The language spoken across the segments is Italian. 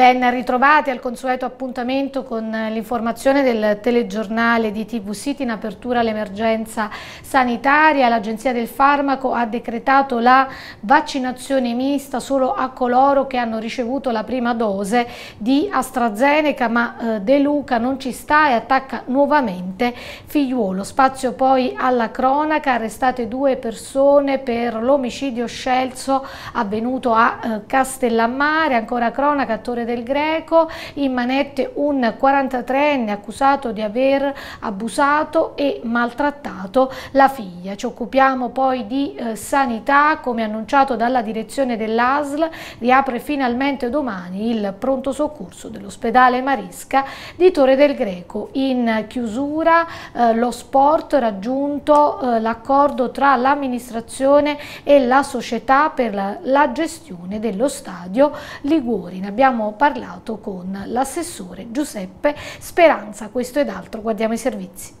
Ben ritrovati al consueto appuntamento con l'informazione del telegiornale di TV City in apertura all'emergenza sanitaria. L'Agenzia del Farmaco ha decretato la vaccinazione mista solo a coloro che hanno ricevuto la prima dose di AstraZeneca, ma eh, De Luca non ci sta e attacca nuovamente Figliuolo. Spazio poi alla cronaca, arrestate due persone per l'omicidio scelso avvenuto a eh, Castellammare, ancora cronaca, attore del Greco, in manette un 43enne accusato di aver abusato e maltrattato la figlia. Ci occupiamo poi di eh, sanità, come annunciato dalla direzione dell'ASL, riapre finalmente domani il pronto soccorso dell'ospedale Maresca di Torre del Greco. In chiusura eh, lo sport raggiunto eh, l'accordo tra l'amministrazione e la società per la, la gestione dello stadio Liguori. Ne abbiamo parlato con l'assessore Giuseppe Speranza. Questo ed altro, guardiamo i servizi.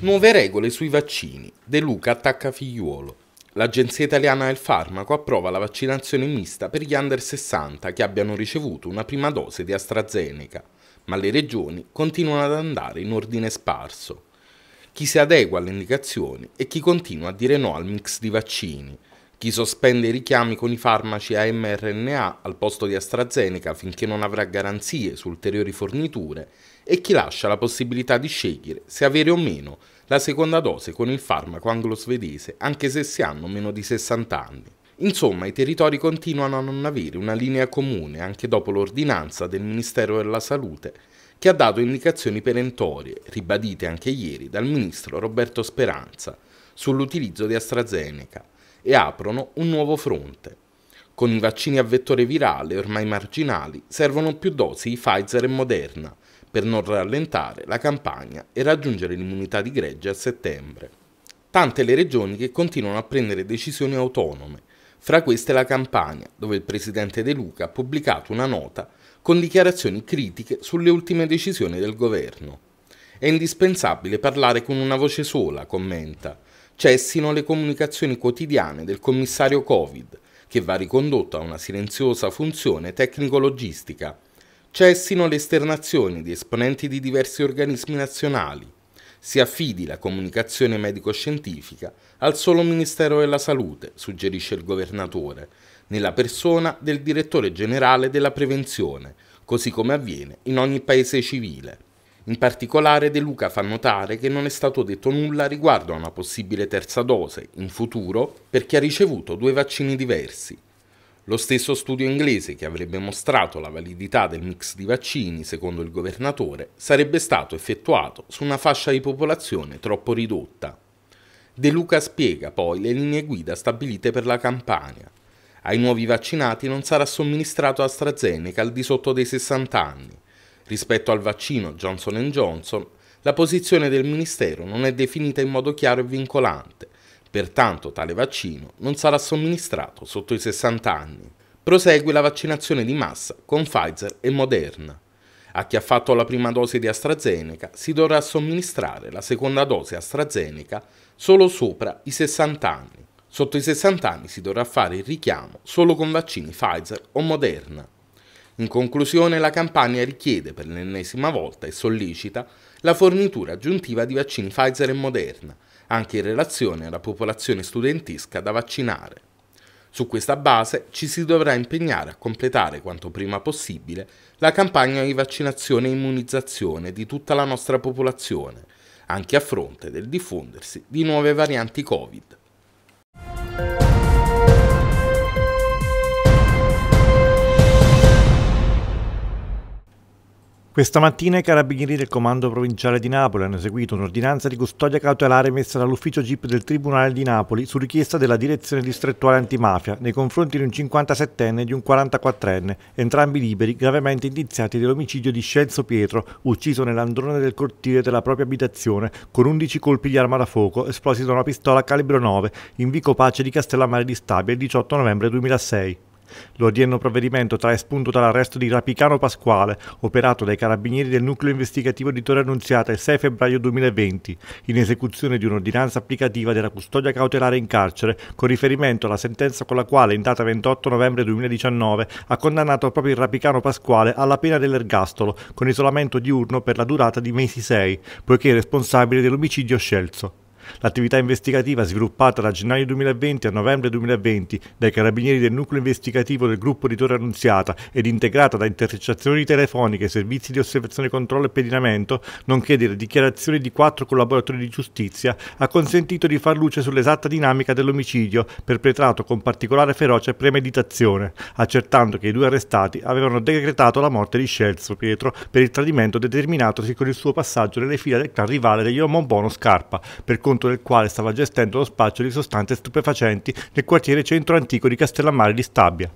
Nuove regole sui vaccini. De Luca attacca figliuolo. L'Agenzia Italiana del Farmaco approva la vaccinazione mista per gli under 60 che abbiano ricevuto una prima dose di AstraZeneca, ma le regioni continuano ad andare in ordine sparso. Chi si adegua alle indicazioni e chi continua a dire no al mix di vaccini, chi sospende i richiami con i farmaci a mRNA al posto di AstraZeneca finché non avrà garanzie su ulteriori forniture e chi lascia la possibilità di scegliere se avere o meno la seconda dose con il farmaco anglo-svedese, anche se si hanno meno di 60 anni. Insomma, i territori continuano a non avere una linea comune anche dopo l'ordinanza del Ministero della Salute, che ha dato indicazioni perentorie, ribadite anche ieri dal ministro Roberto Speranza, sull'utilizzo di AstraZeneca e aprono un nuovo fronte, con i vaccini a vettore virale ormai marginali servono più dosi di Pfizer e Moderna per non rallentare la campagna e raggiungere l'immunità di gregge a settembre. Tante le regioni che continuano a prendere decisioni autonome, fra queste la Campania, dove il presidente De Luca ha pubblicato una nota con dichiarazioni critiche sulle ultime decisioni del governo. È indispensabile parlare con una voce sola, commenta. Cessino le comunicazioni quotidiane del commissario Covid, che va ricondotto a una silenziosa funzione tecnico-logistica. Cessino le esternazioni di esponenti di diversi organismi nazionali. Si affidi la comunicazione medico-scientifica al solo Ministero della Salute, suggerisce il governatore, nella persona del direttore generale della prevenzione, così come avviene in ogni paese civile. In particolare De Luca fa notare che non è stato detto nulla riguardo a una possibile terza dose in futuro per chi ha ricevuto due vaccini diversi. Lo stesso studio inglese che avrebbe mostrato la validità del mix di vaccini, secondo il governatore, sarebbe stato effettuato su una fascia di popolazione troppo ridotta. De Luca spiega poi le linee guida stabilite per la campagna. Ai nuovi vaccinati non sarà somministrato AstraZeneca al di sotto dei 60 anni, Rispetto al vaccino Johnson Johnson, la posizione del Ministero non è definita in modo chiaro e vincolante, pertanto tale vaccino non sarà somministrato sotto i 60 anni. Prosegue la vaccinazione di massa con Pfizer e Moderna. A chi ha fatto la prima dose di AstraZeneca si dovrà somministrare la seconda dose AstraZeneca solo sopra i 60 anni. Sotto i 60 anni si dovrà fare il richiamo solo con vaccini Pfizer o Moderna. In conclusione, la campagna richiede per l'ennesima volta e sollecita la fornitura aggiuntiva di vaccini Pfizer e Moderna, anche in relazione alla popolazione studentesca da vaccinare. Su questa base ci si dovrà impegnare a completare quanto prima possibile la campagna di vaccinazione e immunizzazione di tutta la nostra popolazione, anche a fronte del diffondersi di nuove varianti Covid. Questa mattina i carabinieri del Comando Provinciale di Napoli hanno eseguito un'ordinanza di custodia cautelare messa dall'ufficio GIP del Tribunale di Napoli su richiesta della Direzione Distrettuale Antimafia nei confronti di un 57enne e di un 44enne, entrambi liberi, gravemente indiziati dell'omicidio di Scenzo Pietro, ucciso nell'androne del cortile della propria abitazione con 11 colpi di arma da fuoco esplosi da una pistola calibro 9 in Vico Pace di Castellammare di Stabia il 18 novembre 2006. L'odierno provvedimento trae spunto dall'arresto di Rapicano Pasquale, operato dai carabinieri del nucleo investigativo di Torre Annunziata il 6 febbraio 2020, in esecuzione di un'ordinanza applicativa della custodia cautelare in carcere con riferimento alla sentenza con la quale, in data 28 novembre 2019, ha condannato proprio il Rapicano Pasquale alla pena dell'ergastolo con isolamento diurno per la durata di mesi 6, poiché è responsabile dell'omicidio scelto. L'attività investigativa sviluppata da gennaio 2020 a novembre 2020 dai carabinieri del nucleo investigativo del gruppo di Torre Annunziata ed integrata da intercettazioni telefoniche, servizi di osservazione, controllo e pedinamento, nonché delle dichiarazioni di quattro collaboratori di giustizia, ha consentito di far luce sull'esatta dinamica dell'omicidio perpetrato con particolare ferocia e premeditazione, accertando che i due arrestati avevano decretato la morte di Scelzo Pietro per il tradimento determinatosi con il suo passaggio nelle file del clan rivale degli Omonbono Scarpa, per conto conto del quale stava gestendo lo spaccio di sostanze stupefacenti nel quartiere centro antico di Castellammare di Stabia.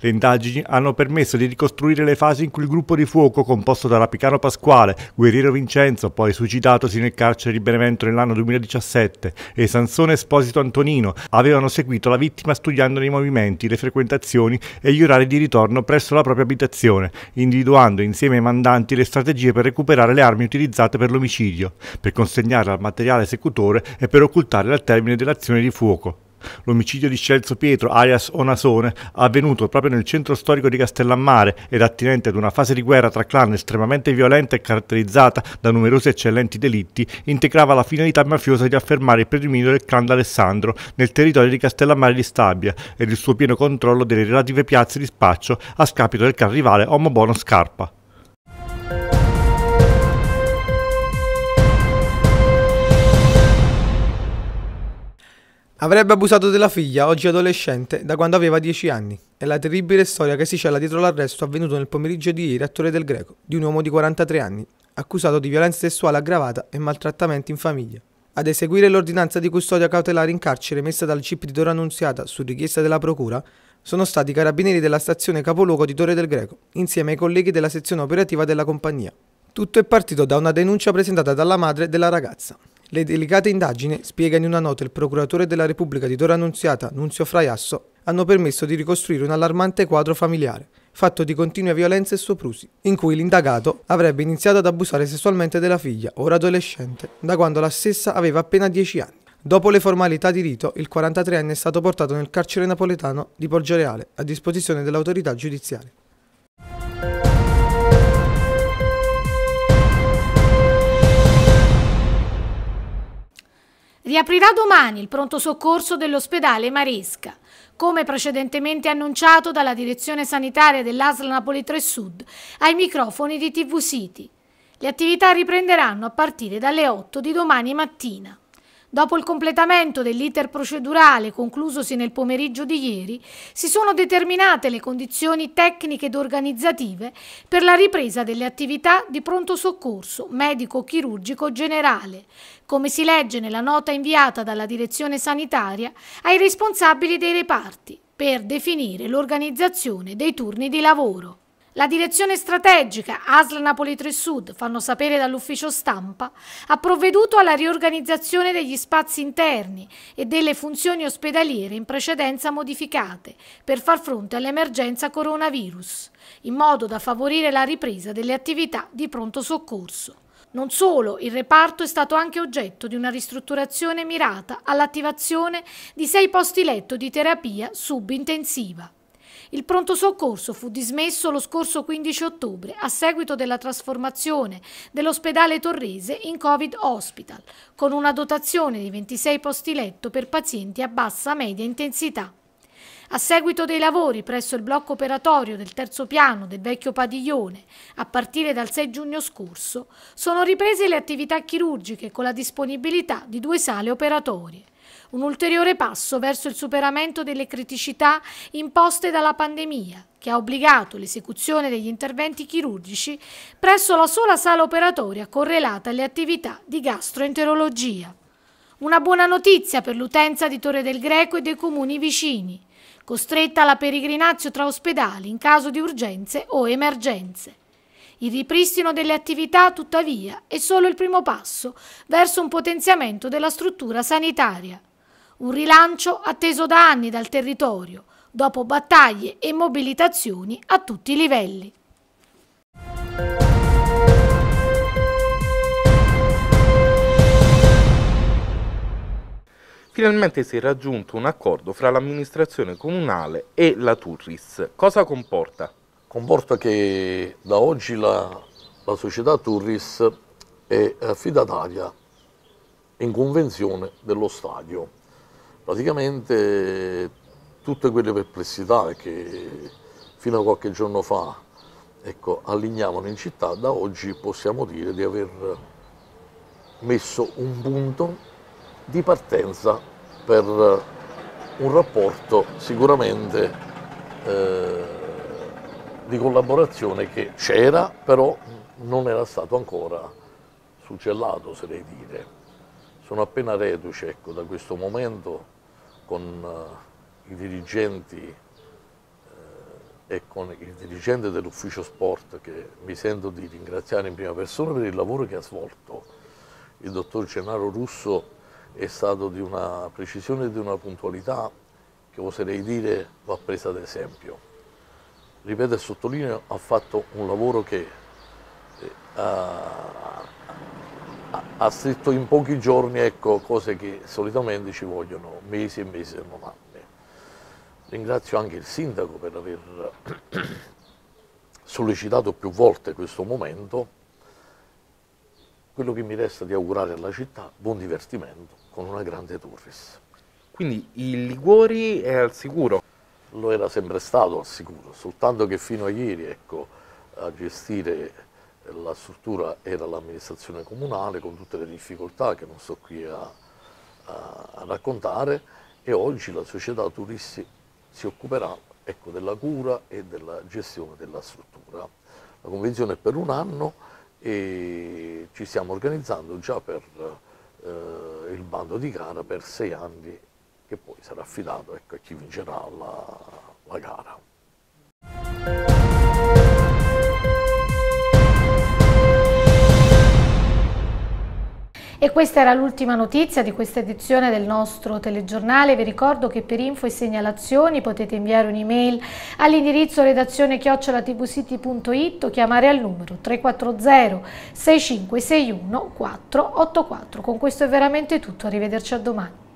Le indagini hanno permesso di ricostruire le fasi in cui il gruppo di fuoco, composto da Rapicano Pasquale, Guerriero Vincenzo, poi suicidatosi nel carcere di Benevento nell'anno 2017, e Sansone Esposito Antonino, avevano seguito la vittima studiandone i movimenti, le frequentazioni e gli orari di ritorno presso la propria abitazione, individuando insieme ai mandanti le strategie per recuperare le armi utilizzate per l'omicidio, per consegnarle al materiale esecutore e per occultare al termine dell'azione di fuoco. L'omicidio di Celso Pietro, alias Onasone, avvenuto proprio nel centro storico di Castellammare ed attinente ad una fase di guerra tra clan estremamente violenta e caratterizzata da numerosi eccellenti delitti, integrava la finalità mafiosa di affermare il predominio del clan d'Alessandro nel territorio di Castellammare di Stabia ed il suo pieno controllo delle relative piazze di spaccio a scapito del clan rivale Omo Scarpa. Avrebbe abusato della figlia, oggi adolescente, da quando aveva 10 anni. È la terribile storia che si cela dietro l'arresto avvenuto nel pomeriggio di ieri a Torre del Greco di un uomo di 43 anni, accusato di violenza sessuale aggravata e maltrattamenti in famiglia. Ad eseguire l'ordinanza di custodia cautelare in carcere messa dal CIP di Torre Annunziata su richiesta della Procura, sono stati i carabinieri della stazione capoluogo di Torre del Greco, insieme ai colleghi della sezione operativa della compagnia. Tutto è partito da una denuncia presentata dalla madre della ragazza. Le delicate indagini, spiega in una nota il procuratore della Repubblica di Dora Annunziata, Nunzio Fraiasso, hanno permesso di ricostruire un allarmante quadro familiare, fatto di continue violenze e soprusi, in cui l'indagato avrebbe iniziato ad abusare sessualmente della figlia, ora adolescente, da quando la stessa aveva appena 10 anni. Dopo le formalità di rito, il 43enne è stato portato nel carcere napoletano di Reale, a disposizione dell'autorità giudiziaria. Riaprirà domani il pronto soccorso dell'ospedale Maresca. Come precedentemente annunciato dalla direzione sanitaria dell'ASL Napoli 3 Sud ai microfoni di TV City. Le attività riprenderanno a partire dalle 8 di domani mattina. Dopo il completamento dell'iter procedurale conclusosi nel pomeriggio di ieri, si sono determinate le condizioni tecniche ed organizzative per la ripresa delle attività di pronto soccorso medico-chirurgico generale, come si legge nella nota inviata dalla direzione sanitaria ai responsabili dei reparti per definire l'organizzazione dei turni di lavoro. La direzione strategica ASL Napoli 3 Sud, fanno sapere dall'ufficio stampa, ha provveduto alla riorganizzazione degli spazi interni e delle funzioni ospedaliere in precedenza modificate per far fronte all'emergenza coronavirus, in modo da favorire la ripresa delle attività di pronto soccorso. Non solo, il reparto è stato anche oggetto di una ristrutturazione mirata all'attivazione di sei posti letto di terapia subintensiva. Il pronto soccorso fu dismesso lo scorso 15 ottobre a seguito della trasformazione dell'ospedale Torrese in Covid Hospital, con una dotazione di 26 posti letto per pazienti a bassa media intensità. A seguito dei lavori presso il blocco operatorio del terzo piano del vecchio padiglione, a partire dal 6 giugno scorso, sono riprese le attività chirurgiche con la disponibilità di due sale operatorie un ulteriore passo verso il superamento delle criticità imposte dalla pandemia, che ha obbligato l'esecuzione degli interventi chirurgici presso la sola sala operatoria correlata alle attività di gastroenterologia. Una buona notizia per l'utenza di Torre del Greco e dei comuni vicini, costretta alla peregrinazio tra ospedali in caso di urgenze o emergenze. Il ripristino delle attività, tuttavia, è solo il primo passo verso un potenziamento della struttura sanitaria un rilancio atteso da anni dal territorio, dopo battaglie e mobilitazioni a tutti i livelli. Finalmente si è raggiunto un accordo fra l'amministrazione comunale e la Turris. Cosa comporta? Comporta che da oggi la, la società Turris è affidataria in convenzione dello stadio praticamente tutte quelle perplessità che fino a qualche giorno fa ecco, allignavano in città, da oggi possiamo dire di aver messo un punto di partenza per un rapporto sicuramente eh, di collaborazione che c'era, però non era stato ancora suggellato, se dire. Sono appena reduce ecco, da questo momento con eh, i dirigenti eh, e con il dirigente dell'ufficio sport che mi sento di ringraziare in prima persona per il lavoro che ha svolto. Il dottor Gennaro Russo è stato di una precisione e di una puntualità che oserei dire va presa ad esempio. Ripeto e sottolineo, ha fatto un lavoro che eh, ha ha scritto in pochi giorni ecco, cose che solitamente ci vogliono mesi e mesi e non anni. Ringrazio anche il sindaco per aver sollecitato più volte questo momento. Quello che mi resta di augurare alla città, buon divertimento con una grande Torres. Quindi il Liguori è al sicuro? Lo era sempre stato al sicuro, soltanto che fino a ieri ecco, a gestire la struttura era l'amministrazione comunale con tutte le difficoltà che non sto qui a, a, a raccontare e oggi la società turisti si occuperà ecco, della cura e della gestione della struttura. La convenzione è per un anno e ci stiamo organizzando già per eh, il bando di gara per sei anni che poi sarà affidato ecco, a chi vincerà la, la gara. E questa era l'ultima notizia di questa edizione del nostro telegiornale. Vi ricordo che per info e segnalazioni potete inviare un'email all'indirizzo redazione chiocciolatvcity.it o chiamare al numero 340 6561 484. Con questo è veramente tutto, arrivederci a domani.